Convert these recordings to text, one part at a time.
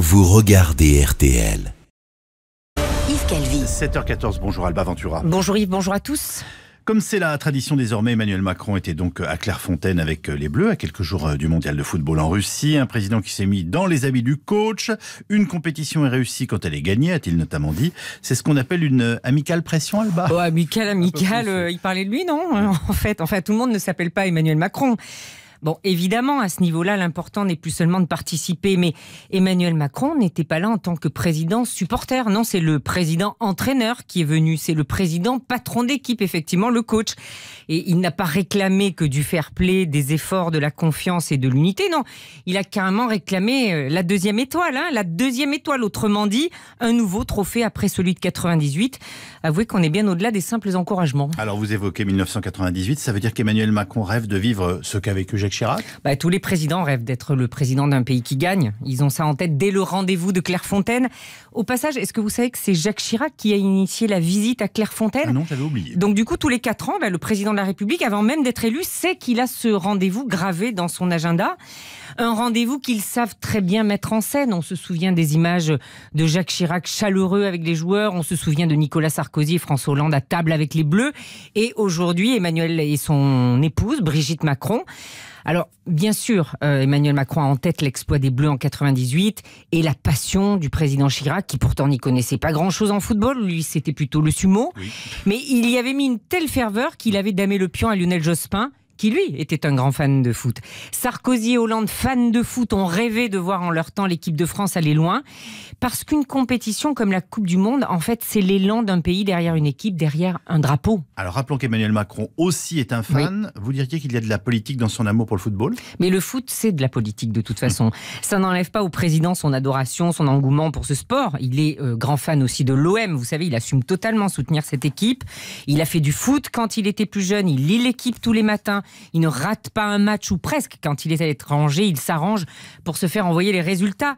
vous regardez RTL. Yves Calvi. 7h14, bonjour Alba Ventura. Bonjour Yves, bonjour à tous. Comme c'est la tradition désormais, Emmanuel Macron était donc à Clairefontaine avec les Bleus à quelques jours euh, du mondial de football en Russie. Un président qui s'est mis dans les habits du coach. Une compétition est réussie quand elle est gagnée, a-t-il notamment dit. C'est ce qu'on appelle une euh, amicale pression, Alba. Oh, amicale, amicale. Euh, il parlait de lui, non En fait, enfin, tout le monde ne s'appelle pas Emmanuel Macron. Bon, évidemment, à ce niveau-là, l'important n'est plus seulement de participer, mais Emmanuel Macron n'était pas là en tant que président supporter. Non, c'est le président entraîneur qui est venu. C'est le président patron d'équipe, effectivement, le coach. Et il n'a pas réclamé que du fair play, des efforts, de la confiance et de l'unité. Non, il a carrément réclamé euh, la deuxième étoile. Hein, la deuxième étoile, autrement dit, un nouveau trophée après celui de 98. Avouez qu'on est bien au-delà des simples encouragements. Alors, vous évoquez 1998. Ça veut dire qu'Emmanuel Macron rêve de vivre ce qu'a vécu Chirac bah, Tous les présidents rêvent d'être le président d'un pays qui gagne. Ils ont ça en tête dès le rendez-vous de Clairefontaine. Au passage, est-ce que vous savez que c'est Jacques Chirac qui a initié la visite à Clairefontaine ah Non, j'avais oublié. Donc du coup, tous les quatre ans, bah, le président de la République, avant même d'être élu, sait qu'il a ce rendez-vous gravé dans son agenda. Un rendez-vous qu'ils savent très bien mettre en scène. On se souvient des images de Jacques Chirac chaleureux avec les joueurs. On se souvient de Nicolas Sarkozy et François Hollande à table avec les Bleus. Et aujourd'hui, Emmanuel et son épouse, Brigitte Macron, alors, bien sûr, euh, Emmanuel Macron a en tête l'exploit des Bleus en 98 et la passion du président Chirac, qui pourtant n'y connaissait pas grand-chose en football. Lui, c'était plutôt le sumo. Mais il y avait mis une telle ferveur qu'il avait damé le pion à Lionel Jospin qui lui était un grand fan de foot. Sarkozy et Hollande, fans de foot, ont rêvé de voir en leur temps l'équipe de France aller loin, parce qu'une compétition comme la Coupe du Monde, en fait, c'est l'élan d'un pays derrière une équipe, derrière un drapeau. Alors rappelons qu'Emmanuel Macron aussi est un fan. Vous diriez qu'il y a de la politique dans son amour pour le football Mais le foot, c'est de la politique de toute façon. Ça n'enlève pas au président son adoration, son engouement pour ce sport. Il est euh, grand fan aussi de l'OM, vous savez, il assume totalement soutenir cette équipe. Il a fait du foot quand il était plus jeune, il lit l'équipe tous les matins, il ne rate pas un match ou presque. Quand il est à l'étranger, il s'arrange pour se faire envoyer les résultats.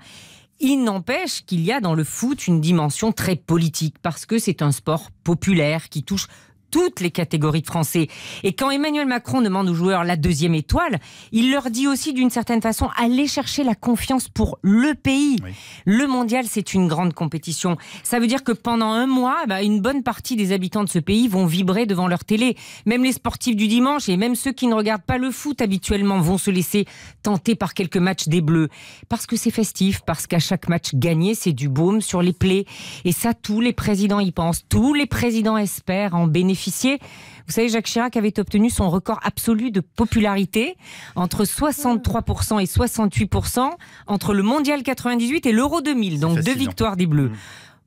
Il n'empêche qu'il y a dans le foot une dimension très politique parce que c'est un sport populaire qui touche toutes les catégories de Français. Et quand Emmanuel Macron demande aux joueurs la deuxième étoile, il leur dit aussi d'une certaine façon aller chercher la confiance pour le pays. Le mondial, c'est une grande compétition. Ça veut dire que pendant un mois, bah, une bonne partie des habitants de ce pays vont vibrer devant leur télé. Même les sportifs du dimanche et même ceux qui ne regardent pas le foot habituellement vont se laisser tenter par quelques matchs des Bleus. Parce que c'est festif, parce qu'à chaque match gagné, c'est du baume sur les plaies. Et ça, tous les présidents y pensent, tous les présidents espèrent en bénéficier Officier, Vous savez, Jacques Chirac avait obtenu son record absolu de popularité entre 63% et 68% entre le Mondial 98 et l'Euro 2000, donc deux victoires des Bleus. Mmh.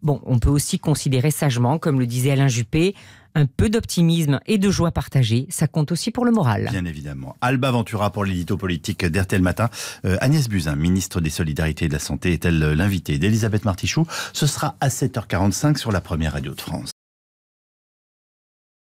Bon, on peut aussi considérer sagement, comme le disait Alain Juppé, un peu d'optimisme et de joie partagée, ça compte aussi pour le moral. Bien évidemment. Alba Ventura pour l'édito politique d'RTL Matin. Euh, Agnès Buzyn, ministre des Solidarités et de la Santé, est-elle l'invitée d'Elisabeth Martichoux Ce sera à 7h45 sur la première radio de France.